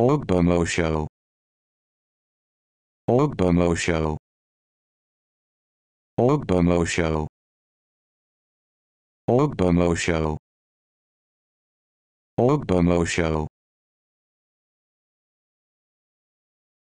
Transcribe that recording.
Ogbomo Show Ogbomo Show Ogbomo Show Ogbomo Show Ogbomo Show